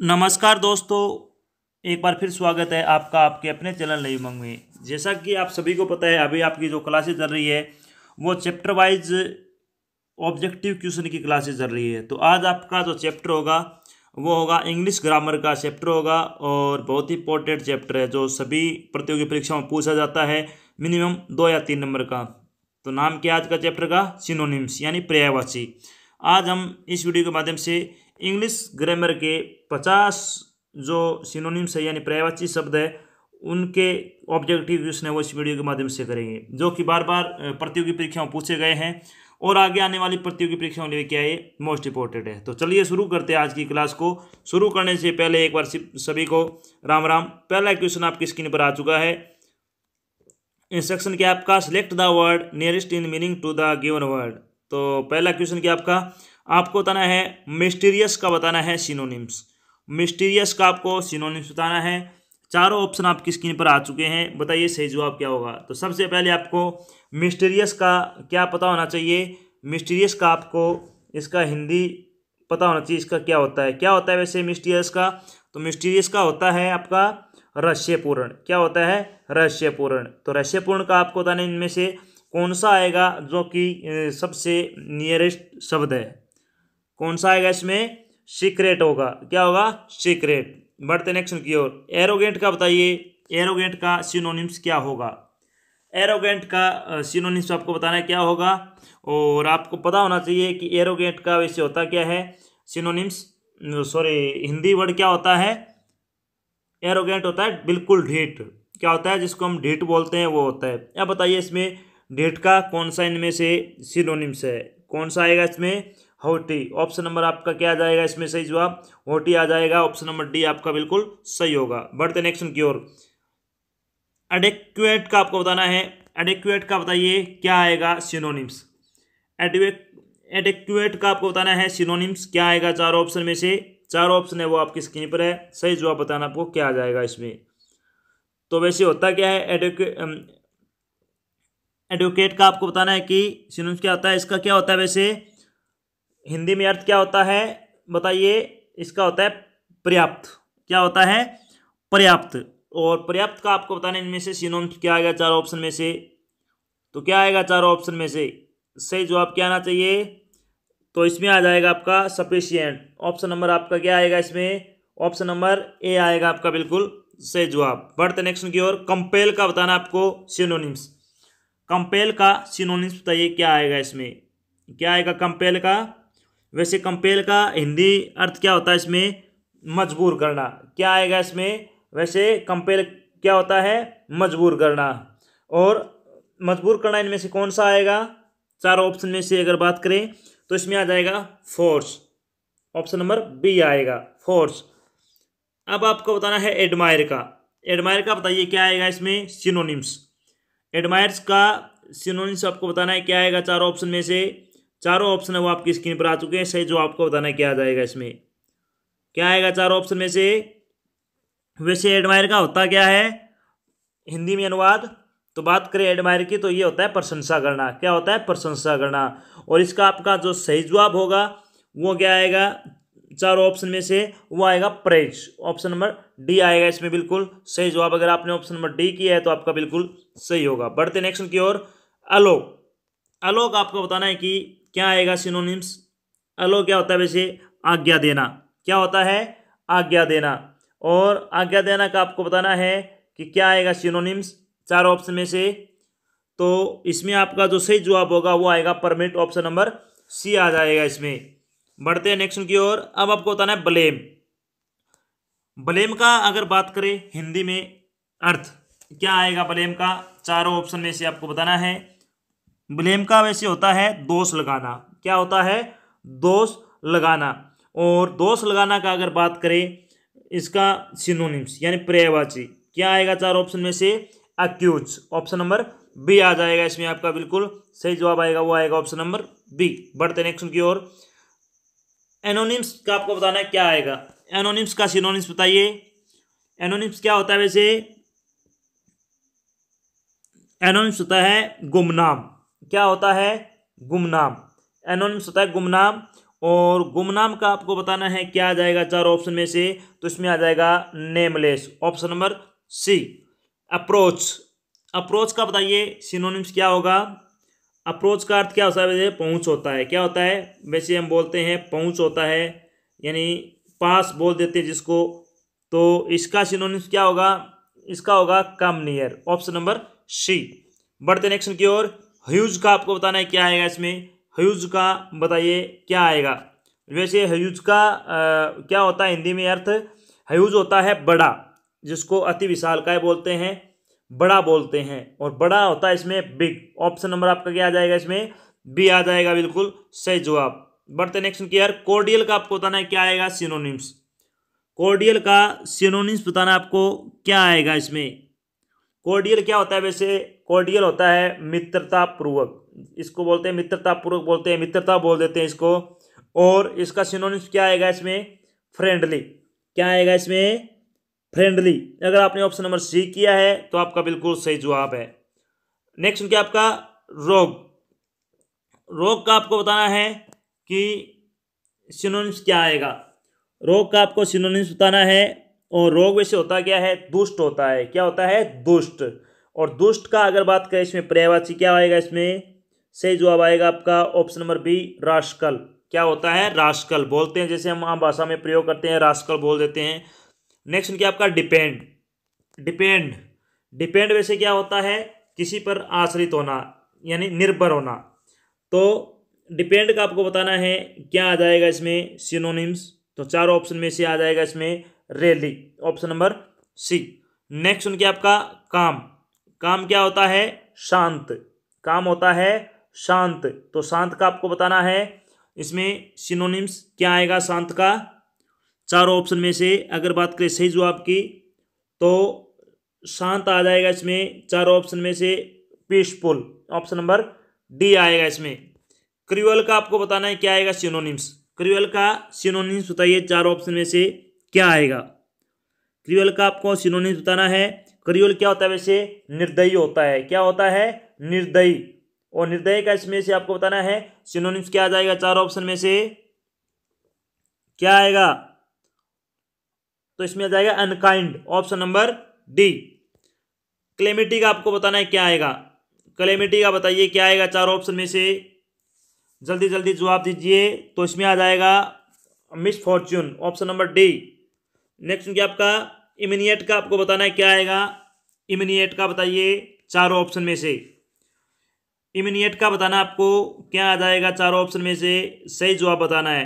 नमस्कार दोस्तों एक बार फिर स्वागत है आपका आपके अपने चैनल नई उमंग में जैसा कि आप सभी को पता है अभी आपकी जो क्लासेज चल रही है वो चैप्टर वाइज ऑब्जेक्टिव क्वेश्चन की क्लासेज चल रही है तो आज आपका जो चैप्टर होगा वो होगा इंग्लिश ग्रामर का चैप्टर होगा और बहुत ही इंपॉर्टेंट चैप्टर है जो सभी प्रतियोगी परीक्षाओं में पूछा जाता है मिनिमम दो या तीन नंबर का तो नाम क्या आज का चैप्टर का सिनोनिम्स यानी पर्यायवाची आज हम इस वीडियो के माध्यम से इंग्लिश ग्रामर के पचास जो सिनोनिम्स है यानी प्रयावाची शब्द है उनके ऑब्जेक्टिव क्वेश्चन है वो इस वीडियो के माध्यम से करेंगे जो कि बार बार प्रतियोगी परीक्षाओं पूछे गए हैं और आगे आने वाली प्रतियोगी परीक्षाओं लिए क्या ये मोस्ट इंपॉर्टेंट है तो चलिए शुरू करते हैं आज की क्लास को शुरू करने से पहले एक बार सभी को राम राम पहला क्वेश्चन आपकी स्क्रीन पर आ चुका है इंस्ट्रक्शन क्या आपका select the word nearest in meaning to the given word तो पहला क्वेश्चन क्या आपका आपको बताना है मिस्टीरियस का बताना है सिनोनिम्स मिस्टीरियस का आपको सिनोनिम्स बताना है चारों ऑप्शन आपकी स्क्रीन पर आ चुके हैं बताइए सही जवाब क्या होगा तो सबसे पहले आपको मिस्टीरियस का क्या पता होना चाहिए मिस्टीरियस का आपको इसका हिंदी पता होना चाहिए इसका क्या होता है क्या होता है वैसे मिस्टीरियस का तो मिस्टीरियस का होता है आपका रहस्यपूर्ण क्या होता है रहस्यपूर्ण तो रहस्यपूर्ण का आपको बताना इनमें से कौन सा आएगा जो कि सबसे नियरेस्ट शब्द है कौन सा आएगा इसमें सीक्रेट होगा क्या होगा सीक्रेट बढ़ते नेक्स्ट की ओर एरोगेंट का बताइए एरोगेंट का सिनोनिम्स क्या होगा एरोगेंट का सिनोनिम्स आपको बताना है क्या होगा और आपको पता होना चाहिए कि एरोगेंट का वैसे होता क्या है सिनोनिम्स सॉरी हिंदी वर्ड क्या होता है एरोगेंट होता है बिल्कुल ढीट क्या होता है जिसको हम ढीट बोलते हैं वो होता है अब बताइए इसमें ढीट का कौन सा इनमें से सिनोनिम्स है कौन सा आएगा इसमें होटी ऑप्शन नंबर आपका क्या आ जाएगा इसमें सही जवाब होटी आ जाएगा ऑप्शन नंबर डी आपका बिल्कुल सही होगा बढ़ते नेक्स्ट की ओर एडेक्वेट का आपको बताना है एडेक्वेट का बताइए क्या आएगा सिनोनिम्स एडेक्वेट का आपको बताना है सिनोनिम्स क्या आएगा चार ऑप्शन में से चार ऑप्शन है वो आपकी स्क्रीन पर है सही जवाब बताना आपको क्या आ जाएगा इसमें तो वैसे होता क्या है एडोकेट का आपको बताना है कि सिनोनिम्स क्या होता है इसका क्या होता है वैसे हिंदी में अर्थ क्या होता है बताइए इसका होता है पर्याप्त क्या होता है पर्याप्त और पर्याप्त का आपको बताना इनमें से सिनोम क्या आएगा चारों ऑप्शन में से तो क्या आएगा चारों ऑप्शन में से सही जवाब क्या आना चाहिए तो इसमें आ जाएगा आपका सफिशियंट ऑप्शन नंबर आपका क्या आएगा इसमें ऑप्शन नंबर ए आएगा आपका बिल्कुल सही जवाब बढ़ते नेक्स्ट की ओर कंपेल का बताना आपको सिनोनिम्स कंपेल का सिनोनिम्स बताइए क्या आएगा इसमें क्या आएगा कंपेल का वैसे कंपेल का हिंदी अर्थ क्या होता है इसमें मजबूर करना क्या आएगा इसमें वैसे कंपेल क्या होता है मजबूर करना और मजबूर करना इनमें से कौन सा आएगा चार ऑप्शन में से अगर बात करें तो इसमें आ जाएगा फोर्स ऑप्शन नंबर बी आएगा फोर्स अब आपको बताना है एडमायर का एडमायर का बताइए क्या आएगा इसमें सिनोनिम्स एडमायर्स का सिनोनिम्स आपको बताना है क्या आएगा चार ऑप्शन में से चारों ऑप्शन है वो आपकी स्क्रीन पर आ चुके हैं सही जो आपको बताना क्या जाएगा इसमें क्या आएगा चारों ऑप्शन में से वैसे एडमायर का होता क्या है हिंदी में अनुवाद तो बात करें एडमायर की तो ये होता है प्रशंसा करना क्या होता है प्रशंसा करना और इसका आपका जो सही जवाब होगा वो क्या आएगा चारों ऑप्शन में से वो आएगा प्रेज ऑप्शन नंबर डी आएगा इसमें बिल्कुल सही जवाब अगर आपने ऑप्शन नंबर डी किया है तो आपका बिल्कुल सही होगा बढ़ते नेक्स्ट की ओर अलोक अलोक आपको बताना है कि क्या आएगा सिनोनिम्स अलो क्या होता है वैसे आज्ञा देना क्या होता है आज्ञा देना और आज्ञा देना का आपको बताना है कि क्या आएगा सिनोनिम्स चार ऑप्शन में से तो इसमें आपका जो सही जवाब होगा वो आएगा परमिट ऑप्शन नंबर सी आ जाएगा इसमें बढ़ते हैं नेक्स्ट की ओर अब आपको बताना है ब्लेम ब्लेम का अगर बात करें हिंदी में अर्थ क्या आएगा ब्लेम का चारों ऑप्शन में से आपको बताना है ब्लेम का वैसे होता है दोष लगाना क्या होता है दोष लगाना और दोष लगाना का अगर बात करें इसका सिनोनिम्स यानी पर्यायवाची क्या आएगा चार ऑप्शन में से अक्यूज ऑप्शन नंबर बी आ जाएगा इसमें आपका बिल्कुल सही जवाब आएगा वो आएगा ऑप्शन नंबर बी बढ़ते नेक्स्ट की ओर एनोनिम्स का आपको बताना है क्या आएगा एनोनिम्स का सिनोनिम्स बताइए एनोनिम्स क्या होता है वैसे एनोनिम्स होता है गुमनाम क्या होता है गुमनाम एनोनिम्स होता है गुमनाम और गुमनाम का आपको बताना है क्या आ जाएगा चार ऑप्शन में से तो इसमें आ जाएगा nameless option number C approach approach का बताइए सिनोनिम्स क्या होगा अप्रोच का अर्थ क्या होता है वैसे पहुँच होता है क्या होता है वैसे हम बोलते हैं पहुँच होता है यानी पास बोल देते हैं जिसको तो इसका सिनोनिम्स क्या होगा इसका होगा come near option number C बढ़ते नेक्स्ट की ओर ह्यूज का आपको बताना है क्या आएगा इसमें ह्यूज का बताइए क्या आएगा वैसे ह्यूज का आ, क्या होता है हिंदी में अर्थ ह्यूज होता है बड़ा जिसको अति विशाल काय बोलते हैं बड़ा बोलते हैं और बड़ा होता है इसमें बिग ऑप्शन नंबर आपका क्या आ जाएगा इसमें बी आ जाएगा बिल्कुल सही जवाब बढ़ते नेक्स्ट की यार कोर्डियल का आपको बताना है क्या आएगा सिनोनिम्स कोर्डियल का सिनोनिम्स बताना आपको क्या आएगा इसमें कोर्डियल क्या होता है वैसे कोर्डियल होता है मित्रता पूर्वक इसको बोलते हैं मित्रता पूर्वक बोलते हैं मित्रता बोल देते हैं इसको और इसका सिनोनिम्स क्या आएगा इसमें फ्रेंडली क्या आएगा इसमें फ्रेंडली अगर आपने ऑप्शन नंबर सी किया है तो आपका बिल्कुल सही जवाब है नेक्स्ट क्या आपका रोग रोग का आपको बताना है कि सिनोनिम्स क्या आएगा रोग का आपको सिनोनिम्स बताना है और रोग वैसे होता क्या है दुष्ट होता है क्या होता है दुष्ट और दुष्ट का अगर बात करें इसमें पर्यायवाची क्या आएगा इसमें सही जवाब आएगा आपका ऑप्शन नंबर बी राशकल क्या होता है राशकल बोलते हैं जैसे हम आम भाषा में प्रयोग करते हैं राशकल बोल देते हैं नेक्स्ट क्या आपका डिपेंड डिपेंड डिपेंड वैसे क्या होता है किसी पर आश्रित होना यानी निर्भर होना तो डिपेंड का आपको बताना है क्या आ जाएगा इसमें सिनोनिम्स तो चार ऑप्शन में से आ जाएगा इसमें rally option number C next उनके आपका काम काम क्या होता है शांत काम होता है शांत तो शांत का आपको बताना है इसमें सिनोनिम्स क्या आएगा शांत का चारों ऑप्शन में से अगर बात करें सही जवाब की तो शांत आ जाएगा इसमें चारों ऑप्शन में से पीसफुल ऑप्शन नंबर डी आएगा इसमें क्रिवल का आपको बताना है क्या आएगा सिनोनिम्स क्रिवल का सिनोनिम्स बताइए चार ऑप्शन में से क्या आएगा क्रियोल का आपको सिनोनिम्स बताना है क्रियोल क्या होता है वैसे निर्दयी होता है क्या होता है निर्दयी और निर्दयी का इसमें से आपको बताना है सिनोनिम्स क्या आ जाएगा चार ऑप्शन में से क्या आएगा तो इसमें आ जाएगा unkind option number D calamity का आपको बताना है क्या आएगा क्लेमिटी का बताइए क्या आएगा चार ऑप्शन में से जल्दी जल्दी जवाब दीजिए तो इसमें आ जाएगा misfortune option number D next क्या आपका इमिनिएट का आपको बताना है क्या आएगा इमिनिएट का बताइए चारों ऑप्शन में से इमिनिएट का बताना आपको क्या आ जाएगा चारों ऑप्शन में से सही जवाब बताना है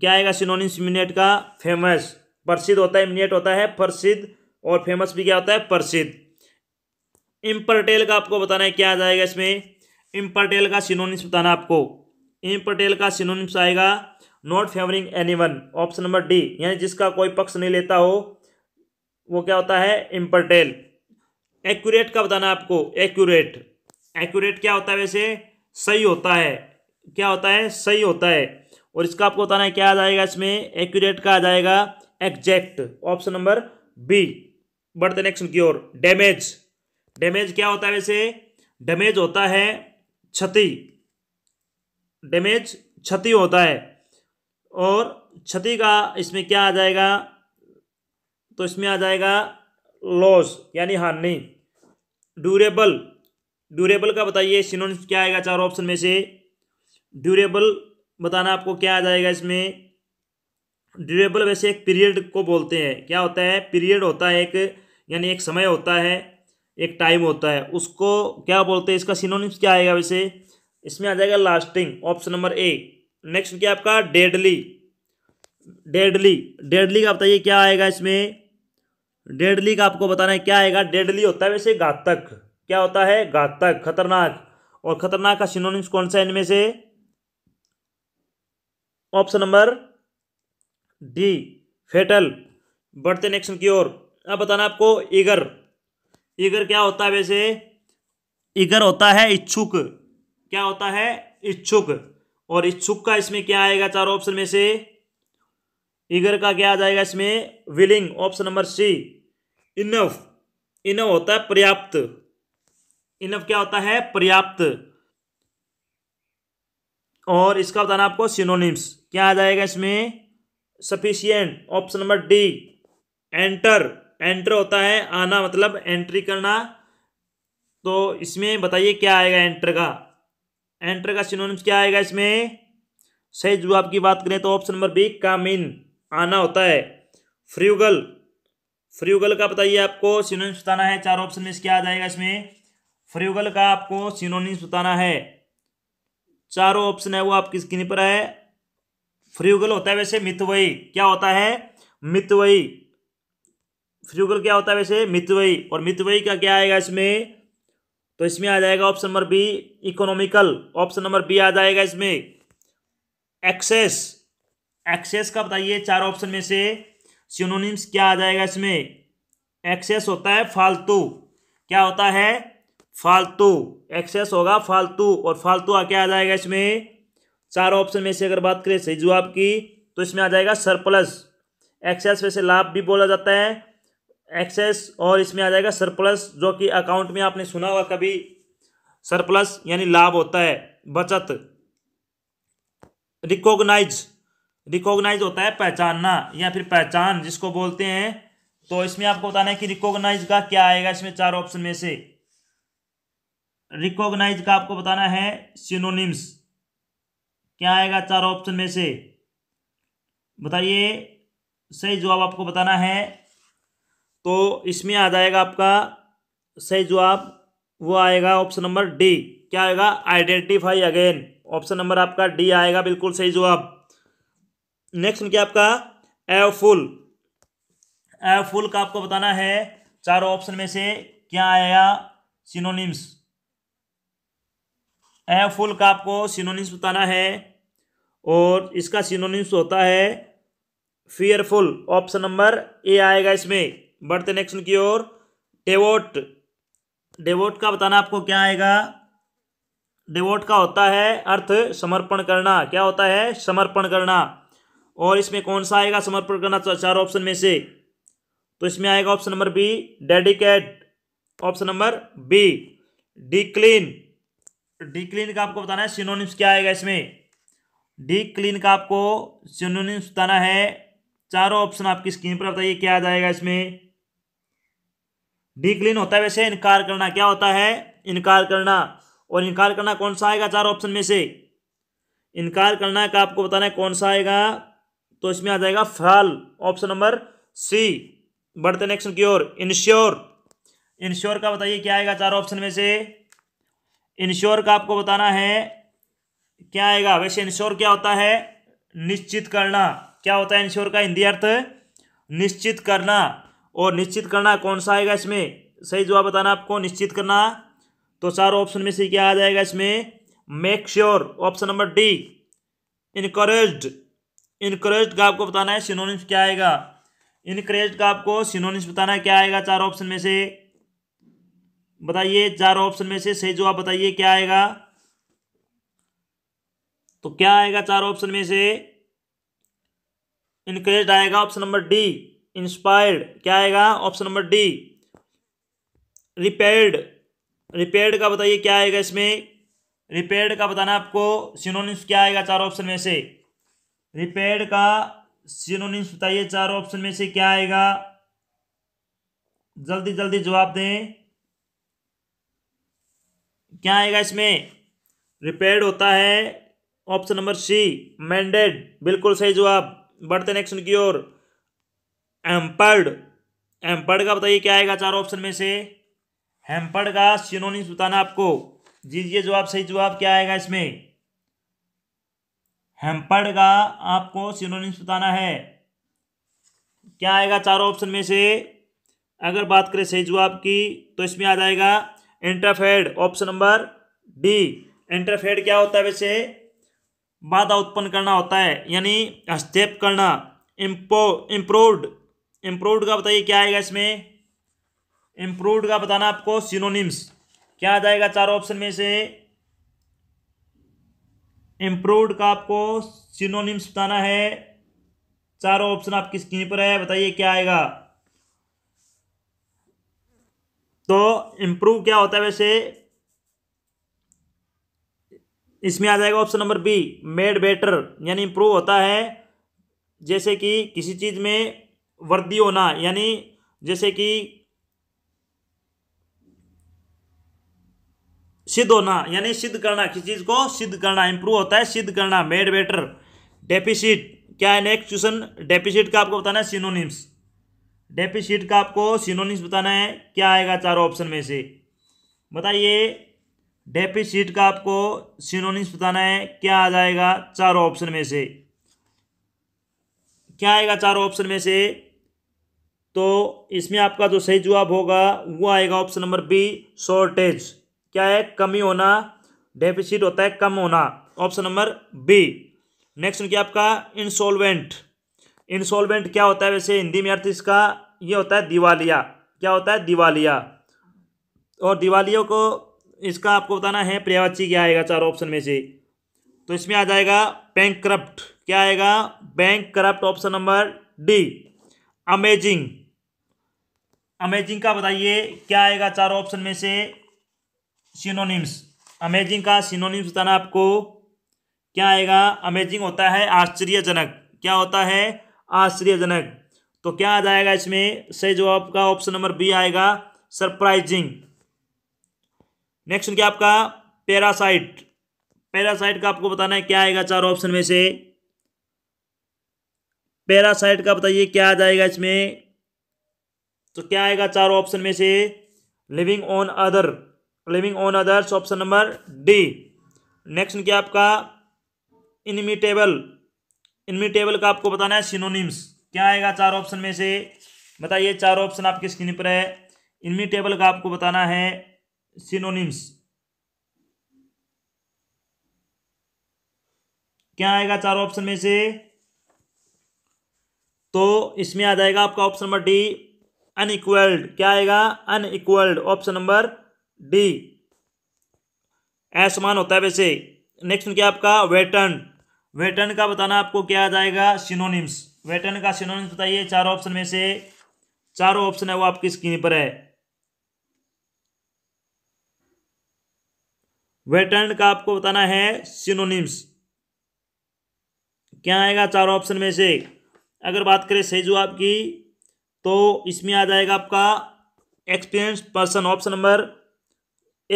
क्या आएगा सिनोनिम्स इमिनिएट का फेमस प्रसिद्ध होता है इमिनिएट होता है प्रसिद्ध और फेमस भी क्या होता है प्रसिद्ध इम्परटेल का आपको बताना है क्या आ जाएगा इसमें इम्परटेल का सिनोनिम्स बताना आपको इम्परटेल का सिनोनिम्स आएगा not favouring anyone option number D यानी जिसका कोई पक्ष नहीं लेता हो वो क्या होता है इम्परटेल एक्यूरेट का बताना आपको एक्यूरेट एक्यूरेट क्या होता है वैसे सही होता है क्या होता है सही होता है और इसका आपको बताना है क्या आ जाएगा इसमें एक्यूरेट का आ जाएगा एग्जैक्ट ऑप्शन नंबर बी बढ़ते नेक्स्ट की ओर डैमेज डैमेज क्या होता है वैसे डैमेज होता है क्षति डैमेज क्षति होता है और क्षति का इसमें क्या आ जाएगा तो इसमें आ जाएगा लॉस यानी हानि ड्यूरेबल ड्यूरेबल का बताइए सिनोनिम्स क्या आएगा चार ऑप्शन में से ड्यूरेबल बताना आपको क्या आ जाएगा इसमें ड्यूरेबल वैसे एक पीरियड को बोलते हैं क्या होता है पीरियड होता है एक यानी एक समय होता है एक टाइम होता है उसको क्या बोलते हैं इसका सिनोनिम्स क्या आएगा वैसे इसमें आ जाएगा lasting option number A next क्या आपका डेडली डेडली डेडली का बताइए क्या आएगा इसमें डेडली का आपको बताना है क्या आएगा डेडली होता है वैसे घातक क्या होता है घातक खतरनाक और खतरनाक का सिनोनिम्स कौन सा है इनमें से ऑप्शन नंबर डी फेटल बढ़ते नेक्स्ट की ओर अब बताना आपको ईगर ईगर क्या होता है वैसे ईगर होता है इच्छुक क्या होता है इच्छुक और इच्छुक का इसमें क्या आएगा चार ऑप्शन में से ईगर का क्या आ जाएगा इसमें willing option number C enough enough होता है पर्याप्त इनफ क्या होता है पर्याप्त और इसका बताना आपको सिनोनिम्स क्या आ जाएगा इसमें sufficient option number D enter enter होता है आना मतलब एंट्री करना तो इसमें बताइए क्या आएगा एंटर का एंटर का सिनोनिम्स क्या आएगा इसमें सही जवाब की बात करें तो ऑप्शन नंबर बी कामिन आना होता है फ्रियुगल फ्रियुगल का बताइए आपको सिनोनिम्स बताना है चार ऑप्शन में इसके आ जाएगा इसमें फ्रियुगल का आपको सिनोनिम्स बताना है चारों ऑप्शन है वो आपकी स्क्रीन पर है फ्रियुगल होता है वैसे मितवई क्या होता है मितवई फ्रियुगल क्या होता है वैसे मितवई और मितवई का क्या आएगा इसमें तो इसमें आ जाएगा option number B economical option number B आ जाएगा इसमें एक्सेस एक्सेस का बताइए चार ऑप्शन में से सिनोनिम्स क्या आ जाएगा इसमें एक्सेस होता है फालतू क्या होता है फालतू एक्सेस होगा फालतू और फालतू आ क्या आ जाएगा इसमें चार ऑप्शन में से अगर बात करें सही जवाब की तो इसमें आ जाएगा सरप्लस एक्सेस वैसे लाभ भी बोला जाता है एक्सेस और इसमें आ जाएगा सरप्लस जो कि अकाउंट में आपने सुना होगा कभी सरप्लस यानी लाभ होता है बचत रिकॉग्नाइज रिकॉग्नाइज होता है पहचानना या फिर पहचान जिसको बोलते हैं तो इसमें आपको बताना है कि रिकॉग्नाइज का क्या आएगा इसमें चार ऑप्शन में से रिकॉग्नाइज का आपको बताना है सिनोनिम्स क्या आएगा चार ऑप्शन में से बताइए सही जवाब आपको बताना है तो इसमें आ जाएगा आपका सही जवाब वो आएगा ऑप्शन नंबर डी क्या आएगा आइडेंटिफाई अगेन ऑप्शन नंबर आपका डी आएगा बिल्कुल सही जवाब नेक्स्ट क्या आपका एफुल फुल का आपको बताना है चारों ऑप्शन में से क्या आएगा सिनोनिम्स फुल का आपको सिनोनिम्स बताना है और इसका सिनोनिम्स होता है फियरफुल ऑप्शन नंबर ए आएगा इसमें बढ़ते नेक्स्ट की ओर डेवोट डेवोट का बताना आपको क्या आएगा डेवोट का होता है अर्थ समर्पण करना क्या होता है समर्पण करना और इसमें कौन सा आएगा समर्पण करना चार ऑप्शन में से तो इसमें आएगा option number B dedicate option number B decline decline का आपको बताना है सिनोनिम्स क्या आएगा इसमें डी क्लीन का आपको सिनोनिम्स बताना है चारों ऑप्शन आपकी स्क्रीन पर बताइए क्या आ जाएगा इसमें क्लीन होता है वैसे इनकार करना क्या होता है इनकार करना और इनकार करना कौन सा आएगा चार ऑप्शन में से इनकार करना का आपको बताना है कौन सा आएगा तो इसमें आ जाएगा फल ऑप्शन नंबर सी बढ़ते नेक्स्ट की ओर इंश्योर इंश्योर का बताइए क्या आएगा चार ऑप्शन में से इंश्योर का आपको बताना है क्या आएगा वैसे इंश्योर क्या होता है निश्चित करना क्या होता है इंश्योर का हिंदी अर्थ निश्चित करना और निश्चित करना कौन सा आएगा इसमें सही जवाब बताना आपको निश्चित करना तो चार ऑप्शन में से क्या आ जाएगा इसमें make sure option number D encourage encourage का आपको बताना है सिनोनिम्स क्या आएगा इनकरेज का आपको सिनोनिम्स बताना क्या आएगा चार ऑप्शन में से बताइए चार ऑप्शन में से सही जवाब बताइए क्या आएगा तो क्या आएगा चार ऑप्शन में से इनकरेज आएगा ऑप्शन नंबर डी इंस्पायर्ड क्या आएगा option number D repaired repaired का बताइए क्या आएगा इसमें रिपेयर्ड का बताना आपको सिनोनिम्स क्या आएगा चार ऑप्शन में से रिपेयर्ड का सिनोनिम्स बताइए चार ऑप्शन में से क्या आएगा जल्दी जल्दी जवाब दें क्या आएगा इसमें रिपेयर्ड होता है ऑप्शन नंबर सी मैंडेड बिल्कुल सही जवाब बढ़ते नेक्स्ट की ओर एम्पर्ड एम्पर्ड का बताइए क्या आएगा चार ऑप्शन में से हेम्पर्ड का सिनोनिम्स बताना आपको जीजिए जवाब सही जवाब क्या आएगा इसमें हेम्पर्ड का आपको सिनोनिम्स बताना है क्या आएगा चारों ऑप्शन में से अगर बात करें सही जवाब की तो इसमें आ जाएगा interfered option number D interfered क्या होता है वैसे बाधा उत्पन्न करना होता है यानी हस्तक्षेप करना इम्पो इम्प्रूव्ड इम्प्रूव्ड का बताइए क्या आएगा इसमें इंप्रूव का बताना आपको सिनोनिम्स क्या आ जाएगा चार ऑप्शन में से इम्प्रूव्ड का आपको सिनोनिम्स बताना है चारों ऑप्शन आपकी स्क्रीन पर है बताइए क्या आएगा तो इम्प्रूव क्या होता है वैसे इसमें आ जाएगा option number B made better यानी इम्प्रूव होता है जैसे कि किसी चीज़ में वर्दी होना यानी जैसे कि सिद्ध होना यानी सिद्ध करना किसी चीज़ को सिद्ध करना इंप्रूव होता है सिद्ध करना मेड बेटर डेफिसिट क्या है नेक्स्ट क्वेश्चन डेफिसिट का आपको बताना है सिनोनिम्स डेफिसिट का आपको सिनोनिम्स बताना है क्या आएगा चारों ऑप्शन में से बताइए डेफिसिट का आपको सिनोनिम्स बताना है क्या आ जाएगा चारों ऑप्शन में से क्या आएगा चारों ऑप्शन में से तो इसमें आपका जो सही जवाब होगा वो आएगा ऑप्शन नंबर बी शॉर्टेज क्या है कमी होना डेफिसिट होता है कम होना ऑप्शन नंबर बी नेक्स्ट उनकी आपका इंसॉल्वेंट इंसॉल्वेंट क्या होता है वैसे हिंदी में अर्थ इसका ये होता है दिवालिया क्या होता है दिवालिया और दिवालियों को इसका आपको बताना है प्रयावाची क्या आएगा चार ऑप्शन में से तो इसमें आ जाएगा बैंक क्या आएगा bank option number D amazing amazing का बताइए क्या आएगा चार ऑप्शन में से सिनोनिम्स अमेजिंग का सिनोनिम्स बताना आपको क्या आएगा अमेजिंग होता है आश्चर्यजनक क्या होता है आश्चर्यजनक तो क्या आ जाएगा इसमें सही जवाब का ऑप्शन नंबर बी आएगा सरप्राइजिंग नेक्स्ट क्या आपका पैरासाइट पैरासाइट का आपको बताना है क्या आएगा चार ऑप्शन में से पैरासाइट का बताइए क्या आ जाएगा इसमें तो क्या आएगा चारों ऑप्शन में से living on other living on others option number D next क्या आपका इनमिटेबल इनमिटेबल का आपको बताना है सिनोनिम्स क्या आएगा चार ऑप्शन में से बताइए चार ऑप्शन आपकी स्क्रीन पर है इनमिटेबल का आपको बताना है सिनोनिम्स क्या आएगा चार ऑप्शन में से तो इसमें आ जाएगा आपका ऑप्शन नंबर डी अनइक्वल्ड क्या आएगा अनइक्वल्ड ऑप्शन नंबर डी असमान होता है वैसे नेक्स्ट क्या आपका वेटन वेटन का बताना आपको क्या आ जाएगा सिनोनिम्स वेटन का सिनोनिम्स बताइए चारों ऑप्शन में से चारों ऑप्शन है वो आपकी स्क्रीन पर है वेटन का आपको बताना है सिनोनिम्स क्या आएगा चारों ऑप्शन में से अगर बात करें जो आपकी तो इसमें आ जाएगा आपका experience person option number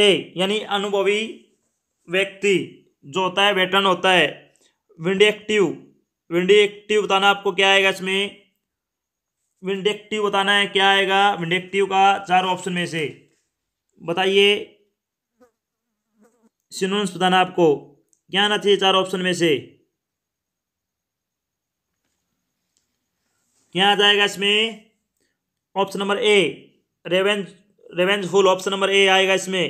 A यानी अनुभवी व्यक्ति जो होता है वेटरन होता है विंडेक्टिव विंडेक्टिव बताना आपको क्या आएगा इसमें विंडेक्टिव बताना है क्या आएगा विंडेक्टिव का चार ऑप्शन में से बताइए सिनोनिम्स बताना आपको क्या आना चाहिए चार ऑप्शन में से क्या आ जाएगा इसमें option number A revenge revenge whole option number A आएगा इसमें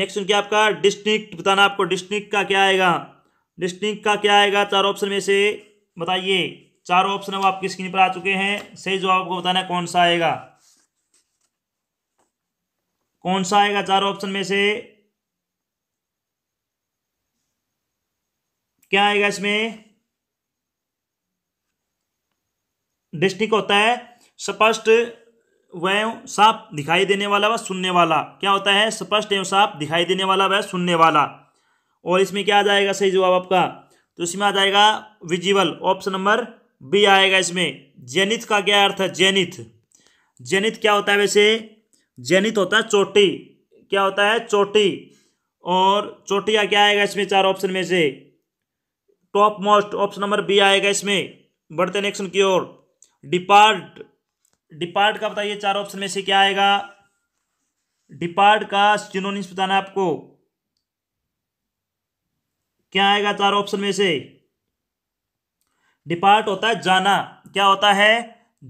नेक्स्ट क्या आपका डिस्ट्रिक्ट बताना आपको डिस्ट्रिक्ट का क्या आएगा डिस्ट्रिक्ट का क्या आएगा चार ऑप्शन में से बताइए चार ऑप्शन अब आपकी स्क्रीन पर आ चुके हैं सही जवाब आपको बताना है कौन सा आएगा कौन सा आएगा चार ऑप्शन में से क्या आएगा इसमें डिस्ट्रिक्ट होता है स्पष्ट वह साफ दिखाई देने वाला व सुनने वाला क्या होता है स्पष्ट एवं साफ दिखाई देने वाला व सुनने वाला और इसमें क्या आ जाएगा सही जवाब आपका तो इसमें आ जाएगा विजिबल ऑप्शन नंबर बी आएगा इसमें जेनिथ का क्या अर्थ है जेनिथ जेनिथ क्या होता है वैसे जेनिथ होता है चोटी क्या होता है चोटी और चोटी का क्या आएगा इसमें चार ऑप्शन में से topmost option number B आएगा इसमें बढ़ते नेक्शन की ओर डिपार्ट डिपार्ट का बताइए चार ऑप्शन में से क्या आएगा डिपार्ट का सिनोनिम्स बताना आपको क्या आएगा चार ऑप्शन में से डिपार्ट होता है जाना क्या होता है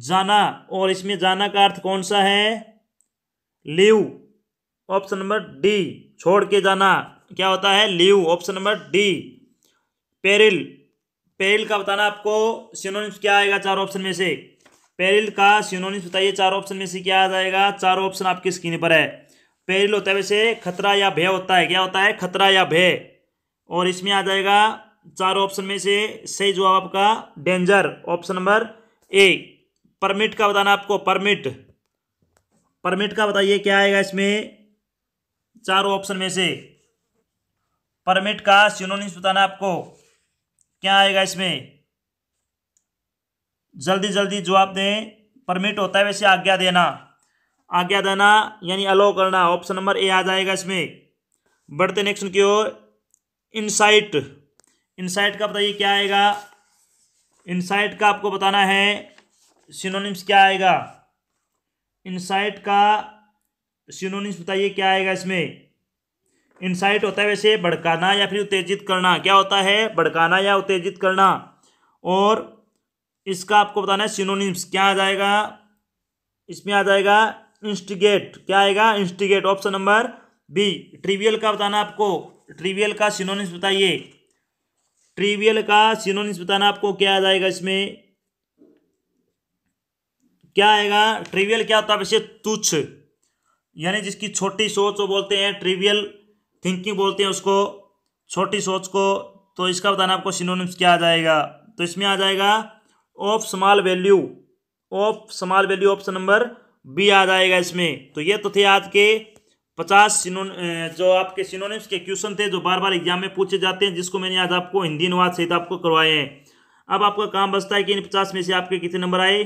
जाना और इसमें जाना का अर्थ कौन सा है लीव ऑप्शन नंबर डी छोड़ के जाना क्या होता है leave option number D peril peril का बताना आपको सिनोनिम्स क्या आएगा चार ऑप्शन में से पेरिल का सिनोनिम्स बताइए चार ऑप्शन में से क्या आ जाएगा चार ऑप्शन आपकी स्क्रीन पर है पेरिल होता है वैसे खतरा या भय होता है क्या होता है खतरा या भय और इसमें आ जाएगा चार ऑप्शन में से सही जवाब आपका danger option number A permit का बताना आपको परमिट परमिट का बताइए क्या आएगा इसमें चार ऑप्शन में से परमिट का सिनोनिम्स बताना आपको क्या आएगा इसमें जल्दी जल्दी जवाब दें परमिट होता है वैसे आज्ञा देना आज्ञा देना यानी अलो करना ऑप्शन नंबर ए आ जाएगा इसमें बढ़ते नेक्स्ट की ओर इनसाइट इनसाइट का बताइए क्या आएगा इनसाइट का आपको बताना है सिनोनिम्स क्या आएगा इनसाइट का सिनोनिम्स बताइए क्या आएगा इसमें इनसाइट होता है वैसे भड़काना या फिर उत्तेजित करना क्या होता है भड़काना या उत्तेजित करना और इसका आपको बताना है सिनोनिम्स क्या आ जाएगा इसमें आ जाएगा इंस्टिगेट क्या आएगा instigate option number B trivial का बताना आपको ट्रिवियल का सिनोनिम्स बताइए ट्रिवियल का सिनोनिम्स बताना आपको क्या आ जाएगा इसमें क्या आएगा ट्रिवियल क्या होता है वैसे तुच्छ यानी जिसकी छोटी सोच वो बोलते हैं ट्रिवियल थिंकिंग बोलते हैं उसको छोटी सोच को तो इसका बताना आपको सिनोनिम्स क्या आ जाएगा तो इसमें आ जाएगा of small value of small value option number B आ जाएगा इसमें तो ये तो थे आज के पचास सिनोन जो आपके सिनोनिम्स के क्वेश्चन थे जो बार बार एग्जाम में पूछे जाते हैं जिसको मैंने आज आपको हिंदी अनुवाद सहित आपको करवाए हैं अब आपका काम बचता है कि इन पचास में से आपके कितने नंबर आए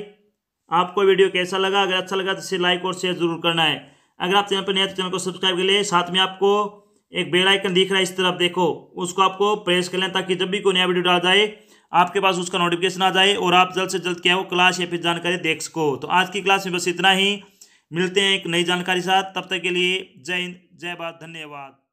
आपको वीडियो कैसा लगा अगर अच्छा लगा तो इसे लाइक और शेयर जरूर करना है अगर आप चैनल पर नए तो चैनल को सब्सक्राइब कर ले साथ में आपको एक बेल आइकन दिख रहा है इस तरफ देखो उसको आपको प्रेस कर लें ताकि जब भी कोई नया वीडियो डाल जाए आपके पास उसका नोटिफिकेशन आ जाए और आप जल्द से जल्द क्या हो क्लास या फिर जानकारी देख सको तो आज की क्लास में बस इतना ही मिलते हैं एक नई जानकारी साथ तब तक के लिए जय हिंद जय भारत धन्यवाद